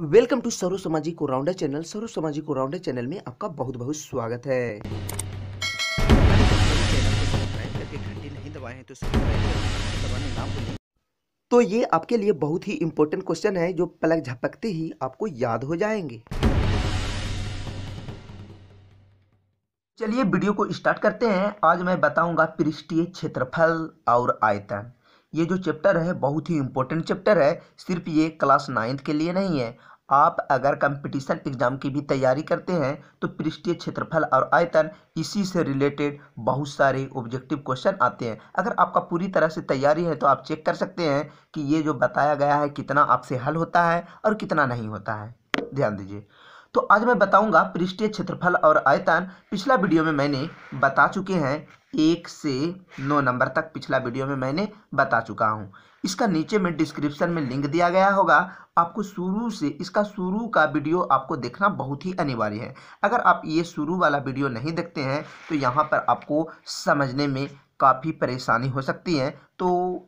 welcome to सरो समाजी को राउंडर चैनल सरो समाजी को राउंडर चैनल में आपका बहुत बहुत स्वागत है तो ये आपके लिए बहुत ही इम्पोर्टेंट क्वेश्चन है जो पलक झपकते ही आपको याद हो जाएंगे चलिए वीडियो को स्टार्ट करते हैं आज मैं बताऊंगा पृष्ठीय क्षेत्रफल और आयतन ये जो चैप्टर है बहुत ही इंपॉर्टेंट चैप्टर है सिर्फ ये क्लास नाइन्थ के लिए नहीं है आप अगर कंपटीशन एग्जाम की भी तैयारी करते हैं तो पृष्ठीय क्षेत्रफल और आयतन इसी से रिलेटेड बहुत सारे ऑब्जेक्टिव क्वेश्चन आते हैं अगर आपका पूरी तरह से तैयारी है तो आप चेक कर सकते हैं कि ये जो बताया गया है कितना आपसे हल होता है और कितना नहीं होता है ध्यान दीजिए तो आज मैं बताऊंगा पृष्ठीय क्षेत्रफल और आयतन पिछला वीडियो में मैंने बता चुके हैं एक से नौ नंबर तक पिछला वीडियो में मैंने बता चुका हूँ इसका नीचे में डिस्क्रिप्शन में लिंक दिया गया होगा आपको शुरू से इसका शुरू का वीडियो आपको देखना बहुत ही अनिवार्य है अगर आप ये शुरू वाला वीडियो नहीं देखते हैं तो यहाँ पर आपको समझने में काफ़ी परेशानी हो सकती है तो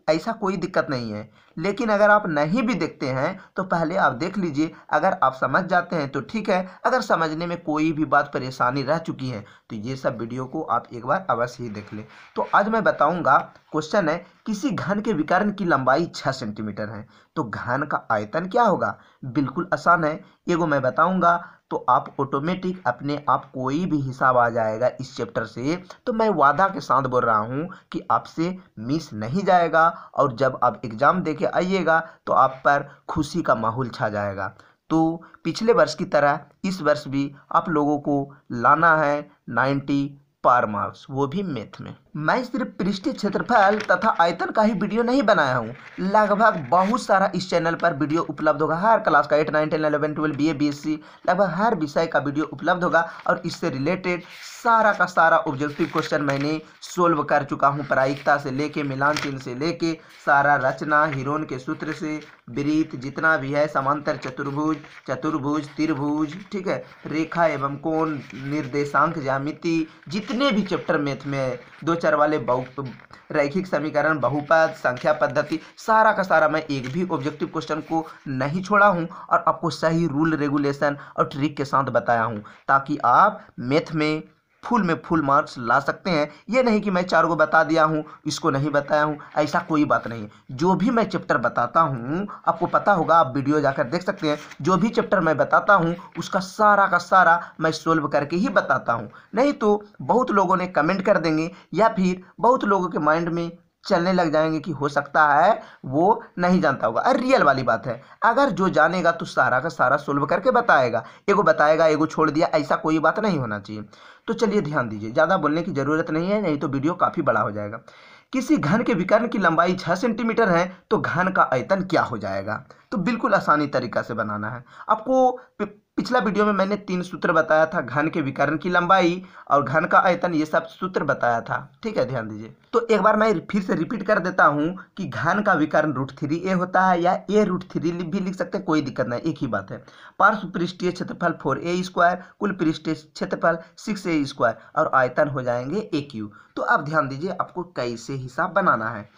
ऐसा कोई दिक्कत नहीं है लेकिन अगर आप नहीं भी देखते हैं तो पहले आप देख लीजिए अगर आप समझ जाते हैं तो ठीक है अगर समझने में कोई भी बात परेशानी रह चुकी है तो ये सब वीडियो को आप एक बार अवश्य ही देख लें तो आज मैं बताऊंगा क्वेश्चन है किसी घन के विकर्ण की लंबाई छः सेंटीमीटर है तो घन का आयतन क्या होगा बिल्कुल आसान है एगो मैं बताऊँगा तो आप ऑटोमेटिक अपने आप कोई भी हिसाब आ जाएगा इस चैप्टर से तो मैं वादा के साथ बोल रहा हूँ कि आपसे मिस नहीं जाएगा और जब आप एग्ज़ाम दे के आइएगा तो आप पर खुशी का माहौल छा जाएगा तो पिछले वर्ष की तरह इस वर्ष भी आप लोगों को लाना है नाइन्टी पार मार्क्स वो भी मैथ में मैं सिर्फ पृष्ठ क्षेत्रफल तथा आयतन का ही वीडियो नहीं बनाया हूँ लगभग बहुत सारा इस चैनल पर वीडियो उपलब्ध होगा हर क्लास का eight nine ten eleven twelve B A B S C लगभग हर विषय का वीडियो उपलब्ध होगा और इससे रिलेटेड सारा का सारा ऑब्जेक्टिव क्वेश्चन मैंने सोल्व कर चुका हूँ प्रायिकता से लेके मिलान चिन्ह से लेके सारा रचना हिरोन के सूत्र से वृत्त जितना भी है समांतर चतुर्भुज चतुर्भुज त्रिभुज ठीक है रेखा एवं कोण निर्देशांक ज्यामिति जितने भी चैप्टर मैथ में दो चर वाले बहु रैखिक समीकरण बहुपद संख्या पद्धति सारा का सारा मैं एक भी ऑब्जेक्टिव क्वेश्चन को नहीं छोड़ा हूँ और आपको सही रूल रेगुलेशन और ट्रिक के साथ बताया हूँ ताकि आप मैथ में फुल में फुल मार्क्स ला सकते हैं ये नहीं कि मैं चार को बता दिया हूँ इसको नहीं बताया हूँ ऐसा कोई बात नहीं जो भी मैं चैप्टर बताता हूँ आपको पता होगा आप वीडियो जाकर देख सकते हैं जो भी चैप्टर मैं बताता हूँ उसका सारा का सारा मैं सोल्व करके ही बताता हूँ नहीं तो बहुत लोगों ने कमेंट कर देंगे या फिर बहुत लोगों के माइंड में चलने लग जाएंगे कि हो सकता है वो नहीं जानता होगा अरे रियल वाली बात है अगर जो जानेगा तो सारा का सारा सोल्व करके बताएगा एगो बताएगा एगो छोड़ दिया ऐसा कोई बात नहीं होना चाहिए तो चलिए ध्यान दीजिए ज़्यादा बोलने की ज़रूरत नहीं है नहीं तो वीडियो काफ़ी बड़ा हो जाएगा किसी घन के विकर्ण की लंबाई छः सेंटीमीटर है तो घन का आयतन क्या हो जाएगा तो बिल्कुल आसानी तरीका से बनाना है आपको पिछला वीडियो में मैंने तीन सूत्र बताया था घन के विकरण की लंबाई और घन का आयतन ये सब सूत्र बताया था ठीक है ध्यान दीजिए तो एक बार मैं फिर से रिपीट कर देता हूँ कि घन का विकरण रूट थ्री ए होता है या ए रूट थ्री भी लिख सकते हैं कोई दिक्कत नहीं एक ही बात है पार्श्व पृष्ठीय क्षेत्रफल फोर ए स्क्वायर कुल पृष्ठीय क्षेत्रफल सिक्स ए स्क्वायर और आयतन हो जाएंगे ए क्यू तो अब ध्यान दीजिए आपको कैसे हिसाब बनाना है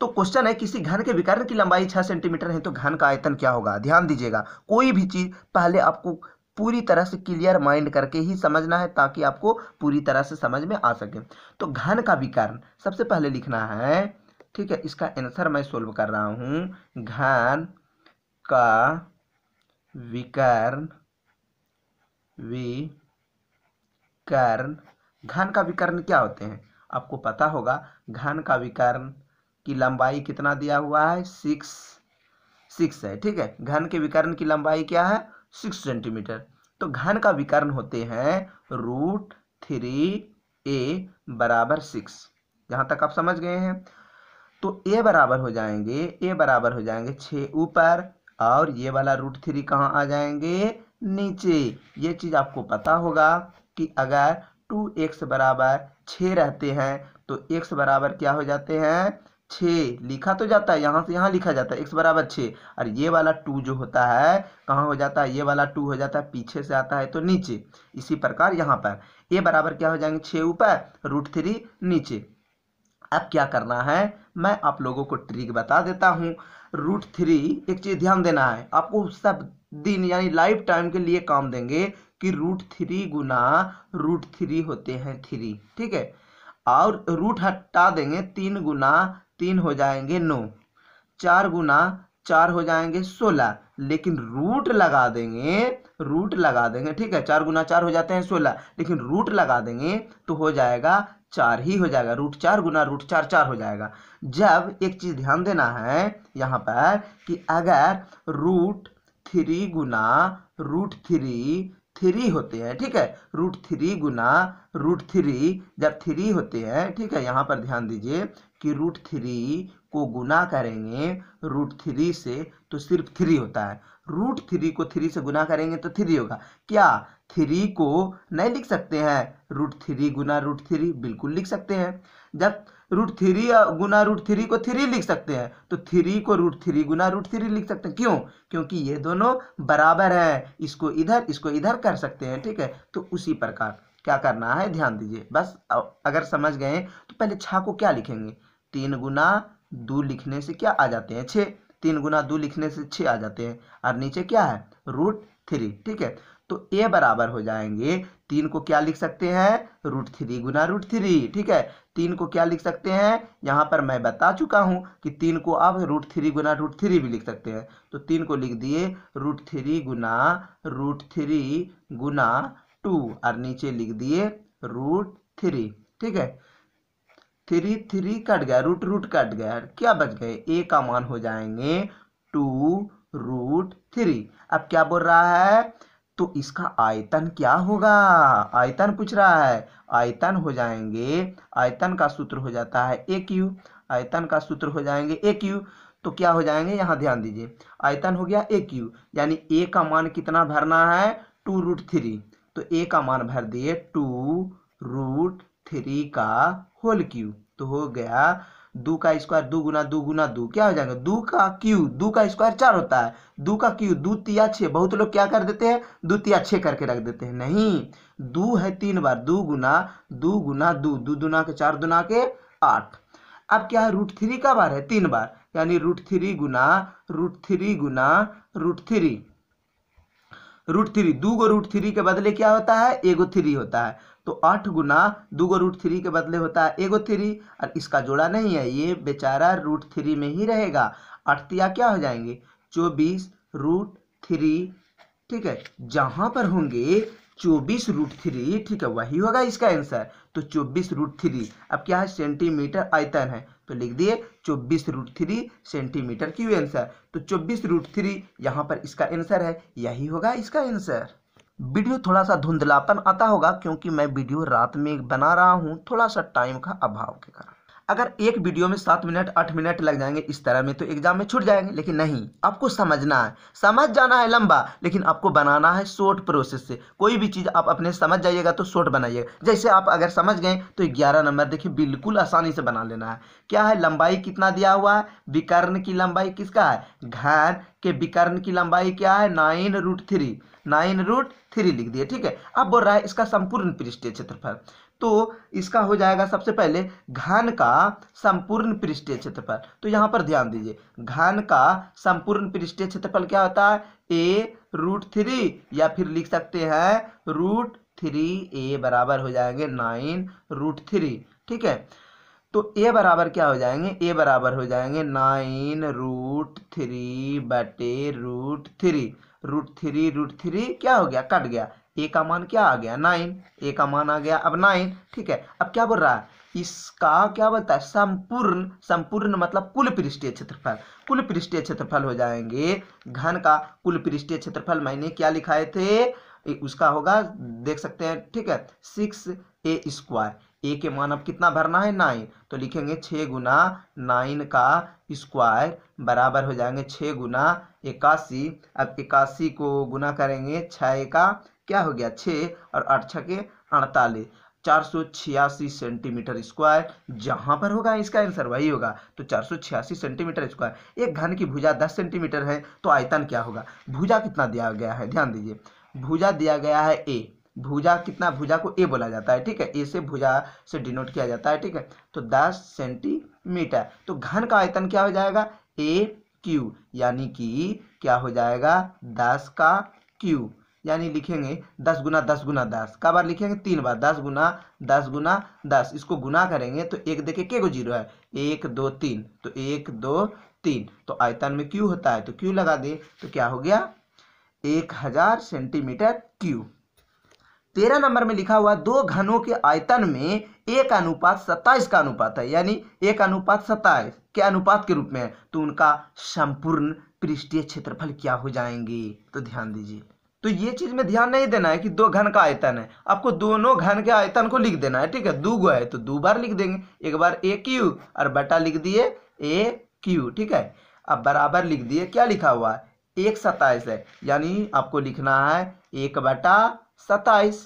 तो क्वेश्चन है किसी घन के विकर्ण की लंबाई छह सेंटीमीटर है तो घन का आयतन क्या होगा ध्यान दीजिएगा कोई भी चीज़ पहले आपको पूरी तरह से क्लियर माइंड करके ही समझना है ताकि आपको पूरी तरह से समझ में आ सके तो घन का विकर्ण सबसे पहले लिखना है ठीक है इसका आंसर मैं सोल्व कर रहा हूं घन का विकर्ण विकर्ण घन का विकर्ण क्या होते हैं आपको पता होगा घन का विकर्ण की लंबाई कितना दिया हुआ है सिक्स सिक्स है ठीक है घन के विकर्ण की लंबाई क्या है सिक्स सेंटीमीटर तो घन का विकर्ण होते हैं रूट थ्री ए बराबर सिक्स यहाँ तक आप समझ गए हैं तो ए बराबर हो जाएंगे ए बराबर हो जाएंगे छः ऊपर और ये वाला रूट थ्री कहाँ आ जाएंगे नीचे ये चीज़ आपको पता होगा कि अगर टू एक्स बराबर छः रहते हैं तो एक्स बराबर क्या हो जाते हैं छ लिखा तो जाता है यहाँ से यहाँ लिखा जाता है एक्स बराबर छः और ये वाला टू जो होता है कहाँ हो जाता है ये वाला टू हो जाता है पीछे से आता है तो नीचे इसी प्रकार यहाँ पर ए बराबर क्या हो जाएंगे छः ऊपर रूट थ्री नीचे अब क्या करना है मैं आप लोगों को ट्रिक बता देता हूँ रूट थ्री एक चीज़ ध्यान देना है आपको सब दिन यानी लाइफ टाइम के लिए काम देंगे कि रूट थ्री गुना रूट थ्री होते हैं थ्री ठीक है और रूट हटा देंगे तीन गुना तीन हो जाएंगे नौ चार गुना चार हो जाएंगे सोलह लेकिन रूट लगा देंगे रूट लगा देंगे ठीक है चार गुना चार हो जाते हैं सोलह लेकिन रूट लगा देंगे तो हो जाएगा चार ही हो जाएगा रूट चार गुना रूट चार चार हो जाएगा जब एक चीज ध्यान देना है यहाँ पर कि अगर रूट थ्री गुना रूट थ्री थ्री होते हैं ठीक है रूट थ्री गुना रूट थ्री जब थ्री होते हैं ठीक है यहाँ पर ध्यान दीजिए कि रूट थ्री को गुना करेंगे रूट थ्री से तो सिर्फ थ्री होता है रूट थ्री को थ्री से गुना करेंगे तो थ्री होगा क्या थ्री को नहीं लिख सकते हैं रूट थ्री गुना रूट थ्री बिल्कुल लिख सकते हैं जब रूट थ्री गुना रूट थ्री को थ्री लिख सकते हैं तो थ्री को रूट थ्री गुना रूट थ्री लिख सकते हैं क्यों क्योंकि ये दोनों बराबर हैं इसको इधर इसको इधर कर सकते हैं ठीक है तो उसी प्रकार क्या करना है ध्यान दीजिए बस अगर समझ गए तो पहले छा को क्या लिखेंगे तीन गुना दो लिखने से क्या आ जाते हैं छः तीन गुना दो लिखने से छः आ जाते हैं और नीचे क्या है रूट थ्री ठीक है तो ए बराबर हो जाएंगे तीन को क्या लिख सकते हैं रूट थ्री गुना रूट थ्री ठीक है तीन को क्या लिख सकते हैं यहां पर मैं बता चुका हूं कि तीन को आप रूट थ्री गुना रूट थ्री भी लिख सकते हैं तो तीन को लिख दिए रूट थ्री गुना रूट थ्री गुना टू और नीचे लिख दिए रूट थ्री ठीक है थ्री थ्री कट गया रूट रूट कट गया क्या बच गए ए का मान हो जाएंगे टू रूट थ्री अब क्या बोल रहा है तो इसका आयतन क्या होगा आयतन पूछ रहा है आयतन हो जाएंगे आयतन का सूत्र हो जाता है ए क्यू आयतन का सूत्र हो जाएंगे ए क्यू तो क्या हो जाएंगे यहाँ ध्यान दीजिए आयतन हो गया ए क्यू यानी ए का मान कितना भरना है टू रूट थ्री तो ए का मान भर दिए टू रूट थ्री का होल क्यू तो हो गया दो का स्क्वायर दो गुना दो गुना दो क्या हो जाएगा दो का क्यू दो का स्क्वायर चार होता है दो का क्यू दो तिया छः बहुत लोग क्या कर देते हैं दो तिया छः करके रख देते हैं नहीं दो है तीन बार दो गुना दो गुना दो दो दुना के चार दुना के आठ अब क्या है रूट थ्री का बार है तीन बार यानी रूट थ्री गुना रूट थ्री गुना रूट थ्री रूट थ्री दो गो रूट थ्री के बदले क्या होता है एगो थ्री होता है तो आठ गुना दो गो रूट थ्री के बदले होता है एगो थ्री और इसका जोड़ा नहीं है ये बेचारा रूट थ्री में ही रहेगा अठतिया क्या हो जाएंगे चौबीस रूट थ्री ठीक है जहां पर होंगे चौबीस रूट थ्री ठीक है वही होगा इसका आंसर तो चौबीस रूट थ्री अब क्या है सेंटीमीटर आयतन है तो लिख दिए चौबीस रूट थ्री सेंटीमीटर की आंसर तो चौबीस रूट थ्री यहाँ पर इसका आंसर है यही होगा इसका आंसर वीडियो थोड़ा सा धुंधलापन आता होगा क्योंकि मैं वीडियो रात में बना रहा हूँ थोड़ा सा टाइम का अभाव के कारण अगर एक वीडियो में सात मिनट आठ मिनट लग जाएंगे इस तरह में तो एग्जाम में छूट जाएंगे लेकिन नहीं आपको समझना है समझ जाना है लंबा लेकिन आपको बनाना है शॉर्ट प्रोसेस से कोई भी चीज़ आप अपने समझ जाइएगा तो शॉर्ट बनाइएगा जैसे आप अगर समझ गए तो ग्यारह नंबर देखिए बिल्कुल आसानी से बना लेना है क्या है लंबाई कितना दिया हुआ है विकर्ण की लंबाई किसका है घन के विकर्ण की लंबाई क्या है nine root three nine root three लिख दिया ठीक है अब बोल रहा है इसका संपूर्ण पृष्ठीय क्षेत्रफल तो इसका हो जाएगा सबसे पहले घन का संपूर्ण पृष्ठीय क्षेत्रफल तो यहां पर ध्यान दीजिए घन का संपूर्ण पृष्ठीय क्षेत्रफल क्या होता है ए रूट थ्री या फिर लिख सकते हैं रूट थ्री ए बराबर हो जाएंगे नाइन रूट थ्री ठीक है तो ए बराबर क्या हो जाएंगे ए बराबर हो जाएंगे नाइन रूट थ्री बटे root three root three root three क्या हो गया कट गया ए का मान क्या आ गया नाइन ए का मान आ गया अब नाइन ठीक है अब क्या बोल रहा है इसका क्या बोलता है संपूर्ण संपूर्ण मतलब कुल पृष्ठीय क्षेत्रफल कुल पृष्ठीय क्षेत्रफल हो जाएंगे घन का कुल पृष्ठीय क्षेत्रफल मैंने क्या लिखाए थे उसका होगा देख सकते हैं ठीक है सिक्स ए स्क्वायर ए के मान अब कितना भरना है नाइन तो लिखेंगे छः गुना नाइन का स्क्वायर बराबर हो जाएंगे छः गुना इक्यासी अब इक्यासी को गुना करेंगे छः का क्या हो गया छः और आठ छः के अड़तालीस चार सौ छियासी सेंटीमीटर स्क्वायर जहाँ पर होगा इसका आंसर वही होगा तो चार सौ छियासी सेंटीमीटर स्क्वायर एक घन की भुजा दस सेंटीमीटर है तो आयतन क्या होगा भुजा कितना दिया गया है ध्यान दीजिए भुजा दिया गया है ए भुजा कितना भुजा को ए बोला जाता है ठीक है ए से भुजा से डिनोट किया जाता है ठीक है तो दस सेंटीमीटर तो घन का आयतन क्या हो जाएगा ए क्यू यानी कि क्या हो जाएगा दस का क्यू यानी लिखेंगे दस गुना दस गुना दस का बार लिखेंगे तीन बार दस गुना दस गुना दस इसको गुना करेंगे तो एक देखे के को जीरो है एक दो तीन तो एक दो तीन तो आयतन में क्यू होता है तो क्यू लगा दे तो क्या हो गया एक हजार सेंटीमीटर क्यू तेरह नंबर में लिखा हुआ दो घनों के आयतन में एक अनुपात सत्ताईस का अनुपात है यानी एक अनुपात सत्ताईस के अनुपात के रूप में तो उनका संपूर्ण पृष्ठीय क्षेत्रफल क्या हो जाएंगे तो ध्यान दीजिए तो ये चीज में ध्यान नहीं देना है कि दो घन का आयतन है आपको दोनों घन के आयतन को लिख देना है ठीक है दो गो है तो दो बार लिख देंगे एक बार ए क्यू और बटा लिख दिए ए क्यू ठीक है अब बराबर लिख दिए क्या लिखा हुआ है एक सत्ताईस है यानी आपको लिखना है एक बटा सत्ताईस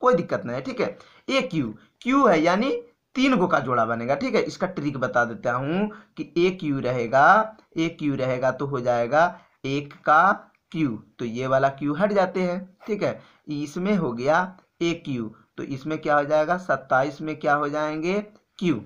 कोई दिक्कत नहीं है ठीक है ए क्यू क्यू है यानी तीन गो का जोड़ा बनेगा ठीक है इसका ट्रिक बता देता हूं कि ए क्यू रहेगा ए क्यू रहेगा तो हो जाएगा एक का क्यू तो ये वाला क्यू हट जाते हैं ठीक है इसमें हो गया ए क्यू तो इसमें क्या हो जाएगा सत्ताईस में क्या हो जाएंगे क्यू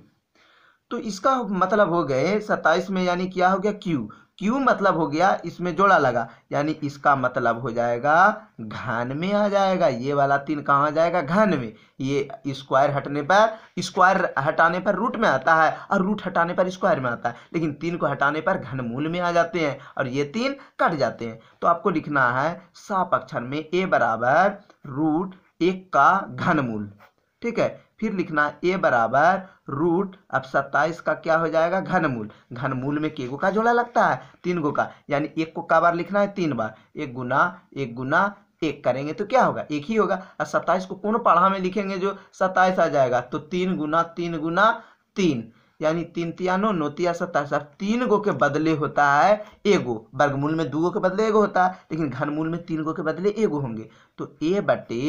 तो इसका मतलब हो गए सत्ताईस में यानी क्या हो गया क्यू क्यू मतलब हो गया इसमें जोड़ा लगा यानी इसका मतलब हो जाएगा घन में आ जाएगा ये वाला तीन कहाँ आ जाएगा घन में ये स्क्वायर हटने पर स्क्वायर हटाने पर रूट में आता है और रूट हटाने पर स्क्वायर में आता है लेकिन तीन को हटाने पर घनमूल में आ जाते हैं और ये तीन कट जाते हैं तो आपको लिखना है साप अक्षर में ए बराबर रूट एक का घनमूल ठीक है फिर लिखना ए बराबर रूट अब सत्ताईस का क्या हो जाएगा घनमूल घनमूल में के गो का जोड़ा लगता है तीन गो का यानी एक को का बार लिखना है तीन बार एक गुना एक गुना एक करेंगे तो क्या होगा एक ही होगा और सत्ताईस को कौन पढ़ा में लिखेंगे जो सत्ताईस आ जाएगा तो तीन गुना तीन गुना तीन यानी तीन तियानो नोतिया सत्ताईस अब तीन गो के बदले होता है एगो वर्गमूल में दो गो के बदले एगो होता है लेकिन घनमूल में तीन गो के बदले एगो होंगे तो ए बटे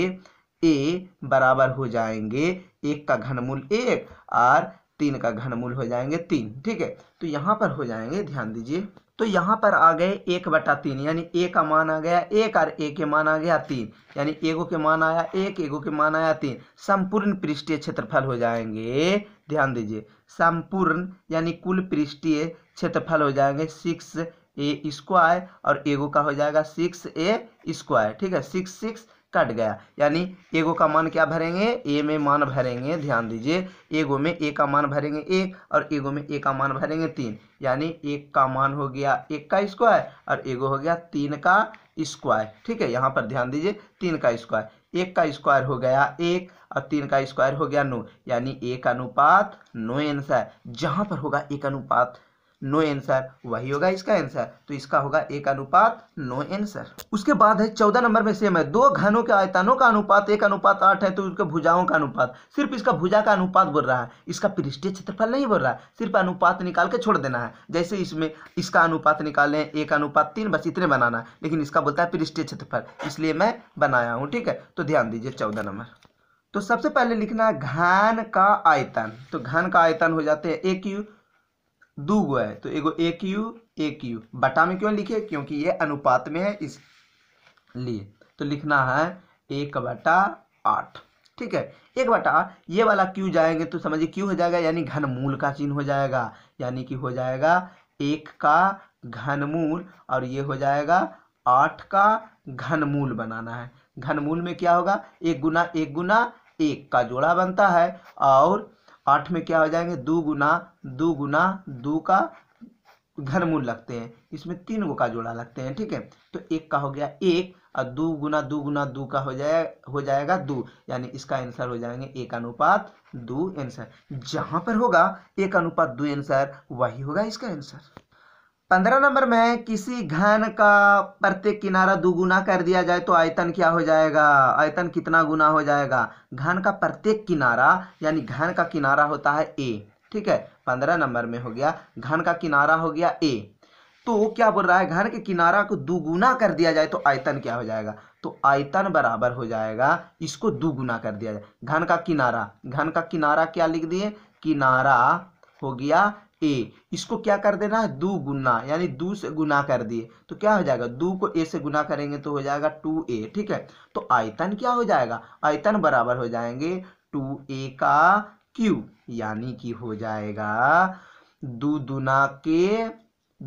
ए बराबर हो जाएंगे एक का घनमूल एक और तीन का घनमूल हो जाएंगे तीन ठीक है तो यहाँ पर हो जाएंगे ध्यान दीजिए तो यहाँ पर आ गए एक बटा तीन यानी ए का मान आ गया एक और ए के मान आ गया तीन यानी एगो के मान आया एक एगो के मान आया तीन संपूर्ण पृष्ठीय क्षेत्रफल हो जाएंगे ध्यान दीजिए संपूर्ण यानी कुल पृष्ठीय क्षेत्रफल हो जाएंगे सिक्स ए स्क्वायर और एगो का हो जाएगा सिक्स ए स्क्वायर ठीक है सिक्स सिक्स कट गया यानी एगो का मान क्या भरेंगे ए में मान भरेंगे ध्यान दीजिए एगो में ए का मान भरेंगे एक और एगो में ए का मान भरेंगे तीन यानी एक का मान हो गया एक का स्क्वायर और एगो हो गया तीन का स्क्वायर ठीक है यहाँ पर ध्यान दीजिए तीन का स्क्वायर एक का स्क्वायर हो गया एक और तीन का स्क्वायर हो गया नौ यानी एक अनुपात नौ आंसर जहाँ पर होगा एक अनुपात नो आंसर वही होगा इसका आंसर तो इसका होगा एक अनुपात नो आंसर उसके बाद है चौदह नंबर में सेम है दो घनों के आयतनों का अनुपात एक अनुपात आठ है तो उसके भुजाओं का अनुपात सिर्फ इसका भुजा का अनुपात बोल रहा है इसका पृष्ठीय क्षेत्रफल नहीं बोल रहा है सिर्फ अनुपात निकाल के छोड़ देना है जैसे इसमें इसका अनुपात निकालें एक अनुपात तीन बस इतने बनाना है लेकिन इसका बोलता है पृष्ठीय क्षेत्रफल इसलिए मैं बनाया हूँ ठीक है तो ध्यान दीजिए चौदह नंबर तो सबसे पहले लिखना है घन का आयतन तो घन का आयतन हो जाते हैं ए क्यू दू गो है तो एगो एक यू एक यू बटा में क्यों लिखे क्योंकि ये अनुपात में है इस लिए तो लिखना है एक बटा आठ ठीक है एक बटा ये वाला क्यू जाएंगे तो समझिए क्यू हो जाएगा यानी घनमूल का चिन्ह हो जाएगा यानी कि हो जाएगा एक का घनमूल और ये हो जाएगा आठ का घनमूल बनाना है घनमूल में क्या होगा एक गुना एक गुना एक का जोड़ा बनता है और आठ में क्या हो जाएंगे दो गुना दो गुना दो का घनमूल लगते हैं इसमें तीन गो का जोड़ा लगते हैं ठीक है तो एक का हो गया एक और दो गुना दो गुना दो का हो जाए हो जाएगा दो यानी इसका आंसर हो जाएंगे एक अनुपात दो आंसर जहां पर होगा एक अनुपात दो आंसर वही होगा इसका आंसर पंद्रह नंबर में किसी घन का प्रत्येक किनारा दुगुना कर दिया जाए तो आयतन क्या हो जाएगा आयतन कितना गुना हो जाएगा घन का प्रत्येक किनारा यानी घन का किनारा होता है ए ठीक है पंद्रह नंबर में हो गया घन का किनारा हो गया ए तो क्या बोल रहा है घन के किनारा को दुगुना कर दिया जाए तो आयतन क्या हो जाएगा तो आयतन बराबर हो जाएगा इसको दुगुना कर दिया जाए घन का किनारा घन का किनारा क्या लिख दिए किनारा हो गया ए इसको क्या कर देना है दो गुना यानी दो से गुना कर दिए तो क्या हो जाएगा दो को ए से गुना करेंगे तो हो जाएगा टू ए ठीक है तो आयतन क्या हो जाएगा आयतन बराबर हो जाएंगे टू ए का क्यू यानी कि हो जाएगा दो दुना के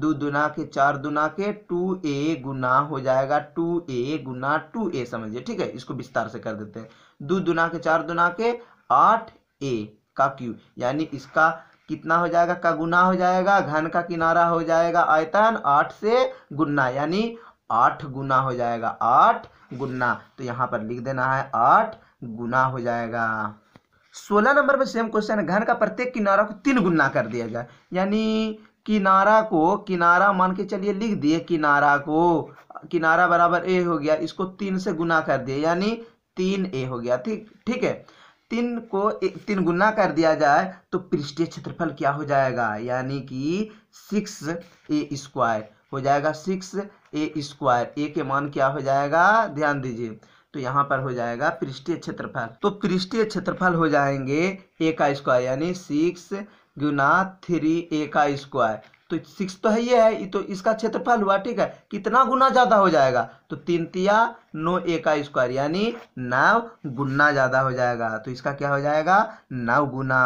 दो दुना के चार दुना के टू ए गुना हो जाएगा टू ए गुना टू ए समझिए ठीक है इसको विस्तार से कर देते हैं दो दुना के चार दुना के आठ ए का क्यू यानी इसका कितना हो जाएगा का गुना हो जाएगा घन का किनारा हो जाएगा आयतन आठ से गुना यानी आठ गुना हो जाएगा आठ गुना तो यहाँ पर लिख देना है आठ गुना हो जाएगा सोलह नंबर पर सेम क्वेश्चन है घन का प्रत्येक किनारा को तीन गुना कर दिया जाए यानी किनारा को किनारा मान के चलिए लिख दिए किनारा को किनारा बराबर ए हो गया इसको तीन से गुना कर दिए यानी तीन ए हो गया ठीक ठीक है तीन को तीन गुना कर दिया जाए तो पृष्ठीय क्षेत्रफल क्या हो जाएगा यानी कि सिक्स ए स्क्वायर हो जाएगा सिक्स ए स्क्वायर ए के मान क्या हो जाएगा ध्यान दीजिए तो यहाँ पर हो जाएगा पृष्ठीय क्षेत्रफल तो पृष्ठीय क्षेत्रफल हो जाएंगे ए का स्क्वायर यानी सिक्स गुना थ्री ए का स्क्वायर तो सिक्स तो है ये है तो इसका क्षेत्रफल हुआ ठीक है कितना गुना ज्यादा हो जाएगा तो तीन तिया नौ का स्क्वायर यानी नौ गुना ज्यादा हो जाएगा तो इसका क्या हो जाएगा नौ गुना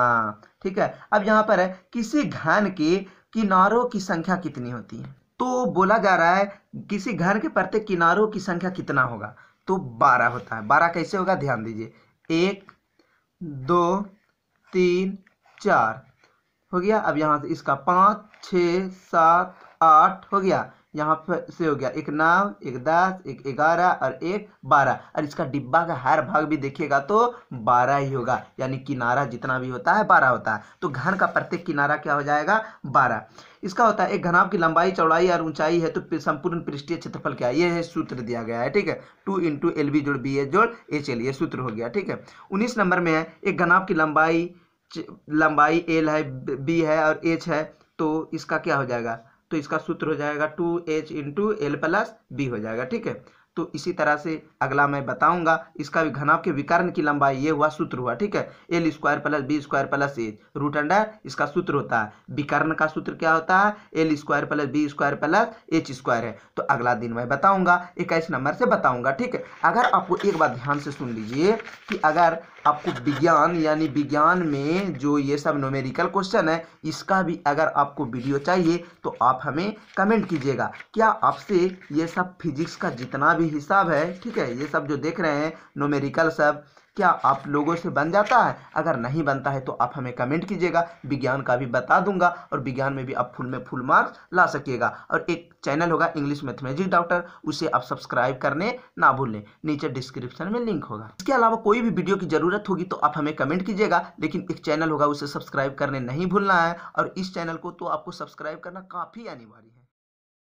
ठीक है अब यहाँ पर है किसी घन के किनारों की संख्या कितनी होती है तो बोला जा रहा है किसी घन के प्रत्येक किनारों की संख्या कितना होगा तो बारह होता है बारह कैसे होगा ध्यान दीजिए एक दो तीन चार हो गया अब यहाँ से इसका पाँच छः सात आठ हो गया यहाँ पर से हो गया एक नौ एक दस एक ग्यारह और एक बारह और इसका डिब्बा का हर भाग भी देखिएगा तो बारह ही होगा यानी किनारा जितना भी होता है बारह होता है तो घन का प्रत्येक किनारा क्या हो जाएगा बारह इसका होता है एक घनाव की लंबाई चौड़ाई और ऊंचाई है तो संपूर्ण पृष्ठीय क्षेत्रफल क्या है ये है सूत्र दिया गया है ठीक है टू इंटू एल बी जोड़ बी ए जोड़ एच एल ये सूत्र हो गया ठीक है उन्नीस नंबर में है एक घनाव की लंबाई लंबाई एल है बी है और एच है तो इसका क्या हो जाएगा तो इसका सूत्र हो जाएगा two H into L plus B हो जाएगा ठीक है तो इसी तरह से अगला मैं बताऊंगा इसका भी घनाव के विकर्ण की लंबाई ये हुआ सूत्र हुआ ठीक है L square plus B square plus H root under इसका सूत्र होता है विकर्ण का सूत्र क्या होता है L square plus B square plus H square है तो अगला दिन मैं बताऊंगा इक्कीस नंबर से बताऊंगा ठीक है अगर आपको एक बार ध्यान से सुन लीजिए कि अगर आपको विज्ञान यानी विज्ञान में जो ये सब नोमेरिकल क्वेश्चन है इसका भी अगर आपको वीडियो चाहिए तो आप हमें कमेंट कीजिएगा क्या आपसे ये सब फिजिक्स का जितना भी भी हिसाब है ठीक है ये सब जो देख रहे हैं नोमेरिकल सब क्या आप लोगों से बन जाता है अगर नहीं बनता है तो आप हमें कमेंट कीजिएगा विज्ञान का भी बता दूंगा और विज्ञान में भी आप फुल में फुल मार्क्स ला सकिएगा और एक चैनल होगा इंग्लिश मैथमेटिक्स डॉक्टर उसे आप सब्सक्राइब करने ना भूलें नीचे डिस्क्रिप्शन में लिंक होगा इसके अलावा कोई भी वीडियो की ज़रूरत होगी तो आप हमें कमेंट कीजिएगा लेकिन एक चैनल होगा उसे सब्सक्राइब करने नहीं भूलना है और इस चैनल को तो आपको सब्सक्राइब करना काफ़ी अनिवार्य है